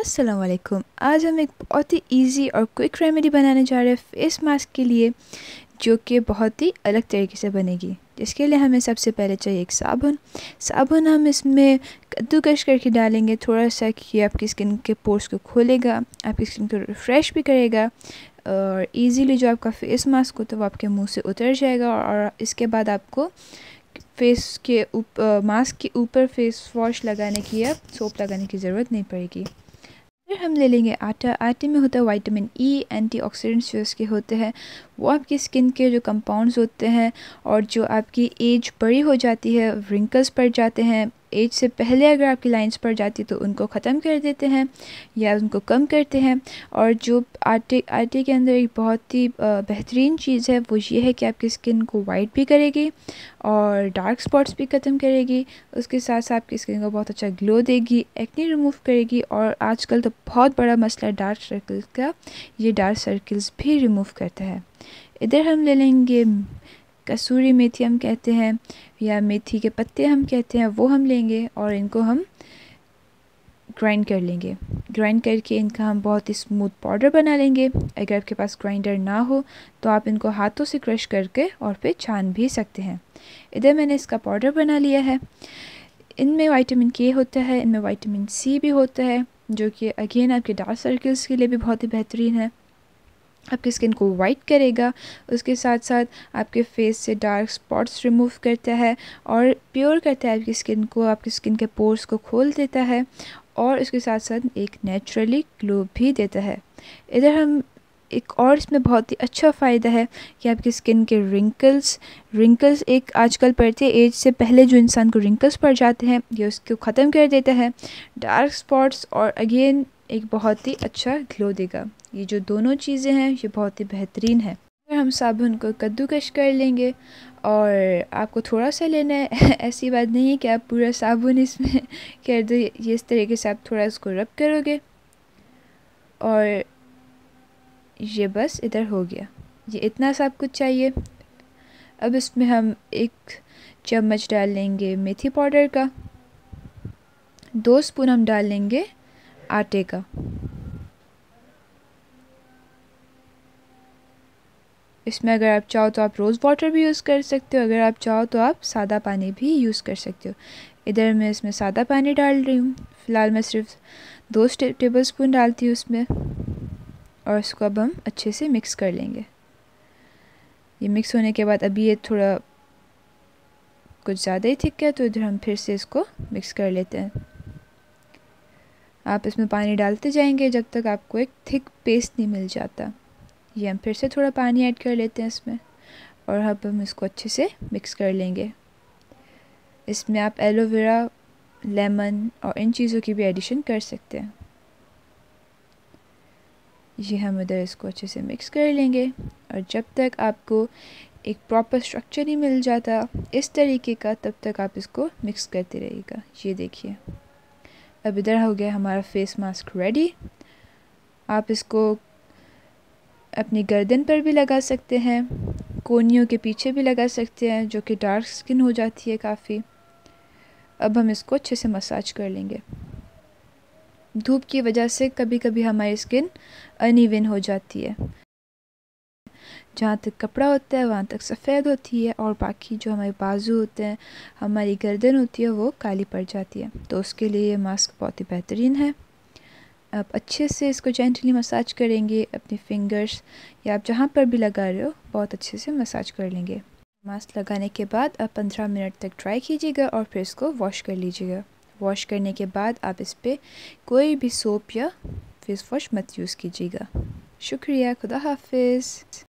असलम आज हम एक बहुत ही इजी और क्विक रेमेडी बनाने जा रहे हैं फेस मास्क के लिए जो कि बहुत ही अलग तरीके से बनेगी जिसके लिए हमें सबसे पहले चाहिए एक साबुन साबुन हम इसमें कद्दूकश करके डालेंगे थोड़ा सा कि आपकी स्किन के पोर्स को खोलेगा आपकी स्किन को रिफ़्रेश भी करेगा और इजीली जो आपका फेस मास्क हो तो वो आपके मुंह से उतर जाएगा और इसके बाद आपको फेस के ऊपर मास्क के ऊपर फेस वॉश लगाने की या सोप लगाने की ज़रूरत नहीं पड़ेगी फिर हम ले लेंगे आटा आटे में होता है वाइटामिन ई एंटीऑक्सीडेंट्स जो इसके होते हैं वो आपकी स्किन के जो कंपाउंड्स होते हैं और जो आपकी एज बड़ी हो जाती है रिंकल्स पड़ जाते हैं एज से पहले अगर आपकी लाइंस पड़ जाती तो उनको ख़त्म कर देते हैं या उनको कम करते हैं और जो आटे आटे के अंदर एक बहुत ही बेहतरीन चीज़ है वो ये है कि आपकी स्किन को वाइट भी करेगी और डार्क स्पॉट्स भी ख़त्म करेगी उसके साथ साथ आपकी स्किन को बहुत अच्छा ग्लो देगी एक्ने रिमूव करेगी और आजकल तो बहुत बड़ा मसला है डार्क सर्कल्स का ये डार्क सर्कल्स भी रिमूव करता है इधर हम ले लेंगे कसूरी मेथी हम कहते हैं या मेथी के पत्ते हम कहते हैं वो हम लेंगे और इनको हम ग्राइंड कर लेंगे ग्राइंड करके इनका हम बहुत ही स्मूथ पाउडर बना लेंगे अगर आपके पास ग्राइंडर ना हो तो आप इनको हाथों से क्रश करके और फिर छान भी सकते हैं इधर मैंने इसका पाउडर बना लिया है इनमें विटामिन के होता है इनमें विटामिन सी भी होता है जो कि अगेन आपके डार्क सर्कल्स के लिए भी बहुत ही बेहतरीन है आपकी स्किन को वाइट करेगा उसके साथ साथ आपके फेस से डार्क स्पॉट्स रिमूव करता है और प्योर करता है आपकी स्किन को आपकी स्किन के पोर्स को खोल देता है और उसके साथ साथ एक नेचुरली ग्लो भी देता है इधर हम एक और इसमें बहुत ही अच्छा फ़ायदा है कि आपकी स्किन के रिंकल्स रिंकल्स एक आजकल पड़ते एज से पहले जो इंसान को रिंकल्स पड़ जाते हैं ये उसको ख़त्म कर देता है डार्क स्पॉट्स और अगेन एक बहुत ही अच्छा ग्लो देगा ये जो दोनों चीज़ें हैं ये बहुत ही बेहतरीन है फिर हम साबुन को कद्दूकश कर लेंगे और आपको थोड़ा सा लेना है ऐसी बात नहीं है कि आप पूरा साबुन इसमें कर दो ये इस तरीके से आप थोड़ा इसको रब करोगे और ये बस इधर हो गया ये इतना सा कुछ चाहिए अब इसमें हम एक चम्मच डाल लेंगे मेथी पाउडर का दो स्पून हम डाल लेंगे आटे का इसमें अगर आप चाहो तो आप रोज़ वाटर भी यूज़ कर सकते हो अगर आप चाहो तो आप सादा पानी भी यूज़ कर सकते हो इधर मैं इसमें सादा पानी डाल रही हूँ फ़िलहाल मैं सिर्फ दो टेबल स्पून डालती हूँ उसमें और इसको अब हम अच्छे से मिक्स कर लेंगे ये मिक्स होने के बाद अभी ये थोड़ा कुछ ज़्यादा ही थिक है तो इधर हम फिर से इसको मिक्स कर लेते हैं आप इसमें पानी डालते जाएंगे जब तक आपको एक थिक पेस्ट नहीं मिल जाता ये हम फिर से थोड़ा पानी ऐड कर लेते हैं इसमें और अब हम इसको अच्छे से मिक्स कर लेंगे इसमें आप एलोवेरा लेमन और इन चीज़ों की भी एडिशन कर सकते हैं ये हम इधर इसको अच्छे से मिक्स कर लेंगे और जब तक आपको एक प्रॉपर स्ट्रक्चर ही मिल जाता इस तरीके का तब तक आप इसको मिक्स करते रहिएगा ये देखिए अब इधर हो गया हमारा फेस मास्क रेडी आप इसको अपनी गर्दन पर भी लगा सकते हैं कोनियों के पीछे भी लगा सकते हैं जो कि डार्क स्किन हो जाती है काफ़ी अब हम इसको अच्छे से मसाज कर लेंगे धूप की वजह से कभी कभी हमारी स्किन अनइवन हो जाती है जहाँ तक कपड़ा होता है वहाँ तक सफ़ेद होती है और बाकी जो हमारे बाजू होते हैं हमारी गर्दन होती है वो काली पड़ जाती है तो उसके लिए ये मास्क बहुत ही बेहतरीन है आप अच्छे से इसको जेंटली मसाज करेंगे अपने फिंगर्स या आप जहाँ पर भी लगा रहे हो बहुत अच्छे से मसाज कर लेंगे मास्क लगाने के बाद आप पंद्रह मिनट तक ड्राई कीजिएगा और फिर इसको वॉश कर लीजिएगा वॉश करने के बाद आप इस पर कोई भी सोप या फेस वॉश मत यूज़ कीजिएगा शुक्रिया खुदा हाफिज़